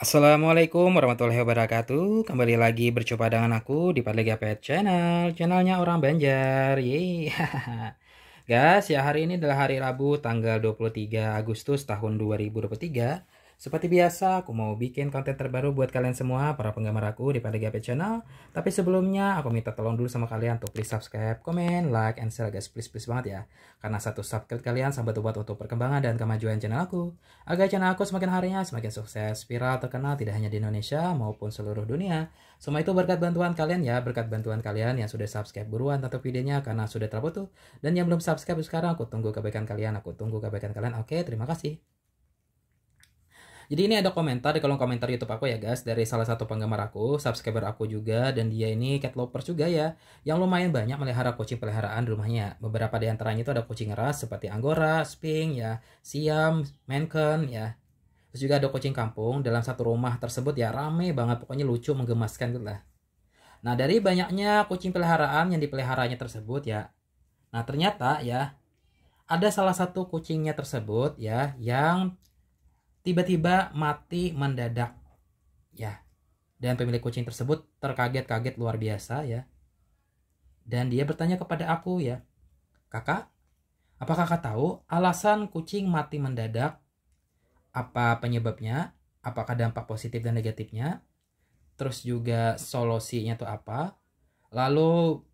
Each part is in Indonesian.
Assalamualaikum warahmatullahi wabarakatuh Kembali lagi berjumpa dengan aku di Padlega Pet Channel Channelnya orang Banjar Guys ya hari ini adalah hari Rabu tanggal 23 Agustus tahun 2023 seperti biasa, aku mau bikin konten terbaru buat kalian semua, para penggemar aku di Pada HP Channel. Tapi sebelumnya, aku minta tolong dulu sama kalian untuk please subscribe, comment, like, and share guys. Please-please banget ya. Karena satu subscribe kalian sangat buat untuk perkembangan dan kemajuan channel aku. Agar channel aku semakin harinya semakin sukses, viral, terkenal tidak hanya di Indonesia maupun seluruh dunia. Semua itu berkat bantuan kalian ya, berkat bantuan kalian yang sudah subscribe buruan tentu videonya karena sudah terputus. Dan yang belum subscribe sekarang, aku tunggu kebaikan kalian, aku tunggu kebaikan kalian. Oke, terima kasih. Jadi ini ada komentar di kolom komentar YouTube aku ya guys dari salah satu penggemar aku, subscriber aku juga dan dia ini cat lover juga ya yang lumayan banyak melihara kucing peliharaan di rumahnya. Beberapa di antaranya itu ada kucing ras seperti Anggora, Sphinx ya, Siam, Manken ya. Terus juga ada kucing kampung dalam satu rumah tersebut ya rame banget pokoknya lucu menggemaskan gitu lah. Nah dari banyaknya kucing peliharaan yang dipeliharanya tersebut ya Nah ternyata ya ada salah satu kucingnya tersebut ya yang tiba-tiba mati mendadak. Ya. Dan pemilik kucing tersebut terkaget-kaget luar biasa ya. Dan dia bertanya kepada aku ya, "Kakak, apakah kakak tahu alasan kucing mati mendadak? Apa penyebabnya? Apakah dampak positif dan negatifnya? Terus juga solusinya itu apa? Lalu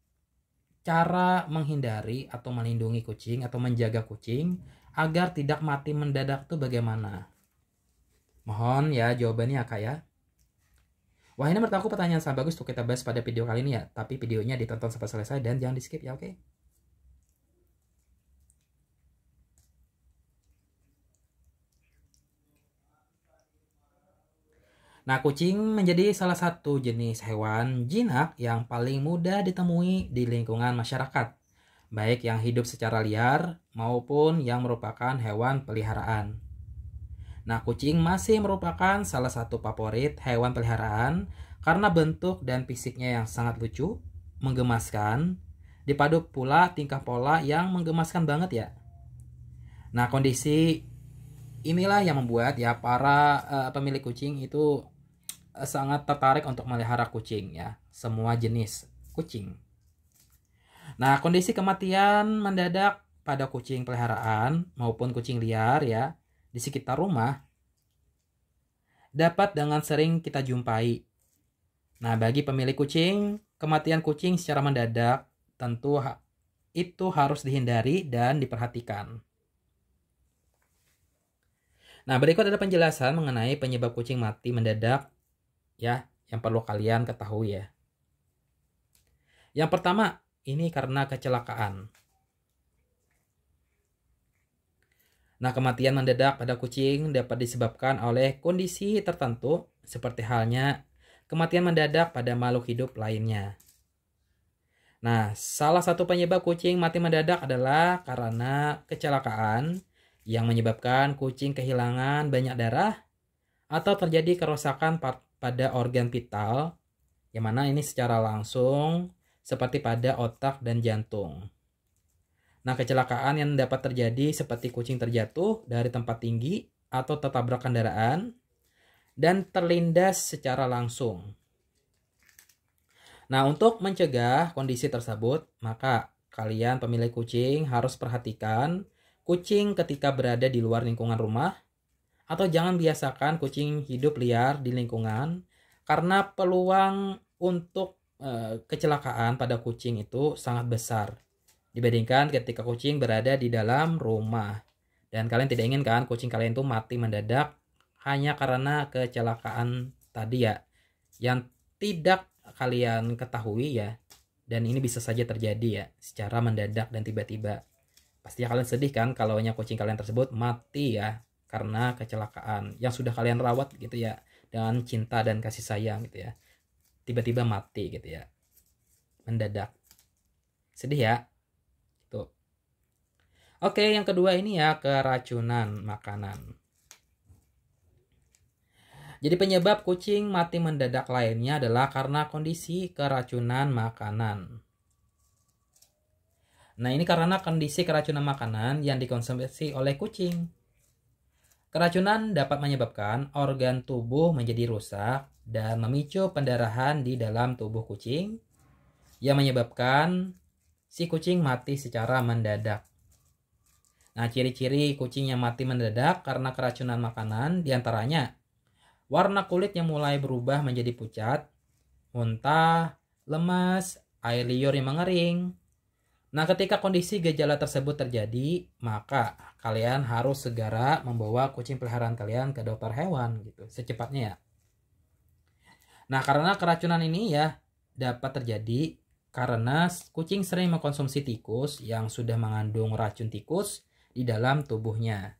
cara menghindari atau melindungi kucing atau menjaga kucing agar tidak mati mendadak tuh bagaimana?" Mohon ya jawabannya ya, kak ya. Wah ini menurut aku pertanyaan sangat bagus untuk kita bahas pada video kali ini ya. Tapi videonya ditonton sampai selesai dan jangan di skip ya oke. Okay? Nah, kucing menjadi salah satu jenis hewan jinak yang paling mudah ditemui di lingkungan masyarakat, baik yang hidup secara liar maupun yang merupakan hewan peliharaan. Nah, kucing masih merupakan salah satu favorit hewan peliharaan karena bentuk dan fisiknya yang sangat lucu, menggemaskan, dipadu pula tingkah pola yang menggemaskan banget ya. Nah, kondisi inilah yang membuat ya para uh, pemilik kucing itu eh, sangat tertarik untuk melihara kucing ya, semua jenis kucing. Nah, kondisi kematian mendadak pada kucing peliharaan maupun kucing liar ya di sekitar rumah dapat dengan sering kita jumpai. Nah, bagi pemilik kucing, kematian kucing secara mendadak tentu ha itu harus dihindari dan diperhatikan. Nah, berikut ada penjelasan mengenai penyebab kucing mati mendadak ya, yang perlu kalian ketahui ya. Yang pertama, ini karena kecelakaan. Nah, kematian mendadak pada kucing dapat disebabkan oleh kondisi tertentu seperti halnya kematian mendadak pada makhluk hidup lainnya. Nah, salah satu penyebab kucing mati mendadak adalah karena kecelakaan yang menyebabkan kucing kehilangan banyak darah atau terjadi kerusakan pada organ vital yang mana ini secara langsung seperti pada otak dan jantung. Nah, kecelakaan yang dapat terjadi seperti kucing terjatuh dari tempat tinggi atau tertabrak kendaraan dan terlindas secara langsung. Nah, untuk mencegah kondisi tersebut, maka kalian pemilik kucing harus perhatikan kucing ketika berada di luar lingkungan rumah atau jangan biasakan kucing hidup liar di lingkungan karena peluang untuk e, kecelakaan pada kucing itu sangat besar dibandingkan ketika kucing berada di dalam rumah. Dan kalian tidak ingin kan kucing kalian itu mati mendadak hanya karena kecelakaan tadi ya yang tidak kalian ketahui ya. Dan ini bisa saja terjadi ya secara mendadak dan tiba-tiba. Pastinya kalian sedih kan kalau hanya kucing kalian tersebut mati ya karena kecelakaan yang sudah kalian rawat gitu ya dengan cinta dan kasih sayang gitu ya tiba-tiba mati gitu ya mendadak sedih ya Oke, yang kedua ini ya keracunan makanan. Jadi penyebab kucing mati mendadak lainnya adalah karena kondisi keracunan makanan. Nah, ini karena kondisi keracunan makanan yang dikonsumsi oleh kucing. Keracunan dapat menyebabkan organ tubuh menjadi rusak dan memicu pendarahan di dalam tubuh kucing yang menyebabkan si kucing mati secara mendadak. Nah, ciri-ciri kucing yang mati mendadak karena keracunan makanan diantaranya warna kulit yang mulai berubah menjadi pucat, muntah, lemas, air liur yang mengering. Nah, ketika kondisi gejala tersebut terjadi, maka kalian harus segera membawa kucing peliharaan kalian ke dokter hewan gitu, secepatnya ya. Nah, karena keracunan ini ya dapat terjadi karena kucing sering mengkonsumsi tikus yang sudah mengandung racun tikus di dalam tubuhnya.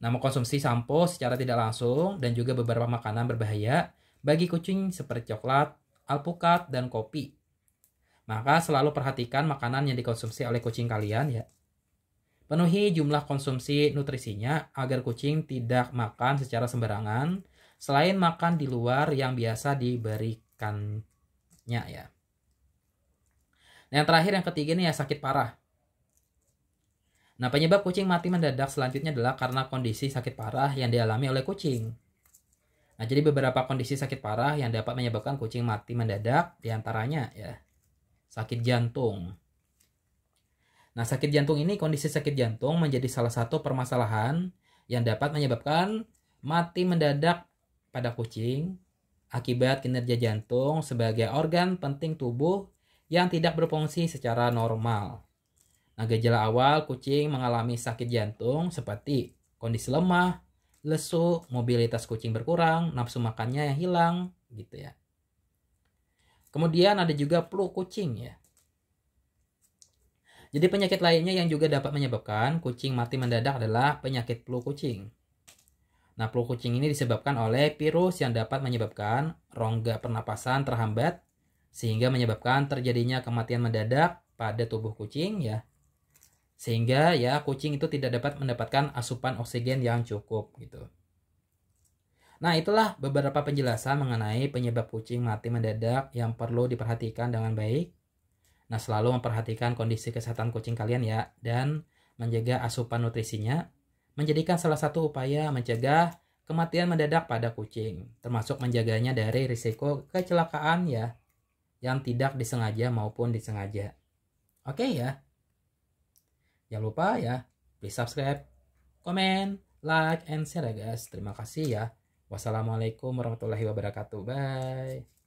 Nah, mengkonsumsi sampo secara tidak langsung dan juga beberapa makanan berbahaya bagi kucing seperti coklat, alpukat, dan kopi. Maka selalu perhatikan makanan yang dikonsumsi oleh kucing kalian ya. Penuhi jumlah konsumsi nutrisinya agar kucing tidak makan secara sembarangan selain makan di luar yang biasa diberikannya ya. Nah, yang terakhir yang ketiga ini ya sakit parah. Nah, penyebab kucing mati mendadak selanjutnya adalah karena kondisi sakit parah yang dialami oleh kucing. Nah, jadi beberapa kondisi sakit parah yang dapat menyebabkan kucing mati mendadak diantaranya ya sakit jantung. Nah, sakit jantung ini kondisi sakit jantung menjadi salah satu permasalahan yang dapat menyebabkan mati mendadak pada kucing akibat kinerja jantung sebagai organ penting tubuh yang tidak berfungsi secara normal. Nah, gejala awal kucing mengalami sakit jantung seperti kondisi lemah, lesu, mobilitas kucing berkurang, nafsu makannya yang hilang, gitu ya. Kemudian ada juga flu kucing ya. Jadi penyakit lainnya yang juga dapat menyebabkan kucing mati mendadak adalah penyakit flu kucing. Nah, flu kucing ini disebabkan oleh virus yang dapat menyebabkan rongga pernapasan terhambat sehingga menyebabkan terjadinya kematian mendadak pada tubuh kucing ya sehingga ya kucing itu tidak dapat mendapatkan asupan oksigen yang cukup gitu. Nah, itulah beberapa penjelasan mengenai penyebab kucing mati mendadak yang perlu diperhatikan dengan baik. Nah, selalu memperhatikan kondisi kesehatan kucing kalian ya dan menjaga asupan nutrisinya menjadikan salah satu upaya mencegah kematian mendadak pada kucing, termasuk menjaganya dari risiko kecelakaan ya yang tidak disengaja maupun disengaja. Oke okay ya. Jangan lupa ya, please subscribe, comment, like, and share ya guys. Terima kasih ya. Wassalamualaikum warahmatullahi wabarakatuh. Bye.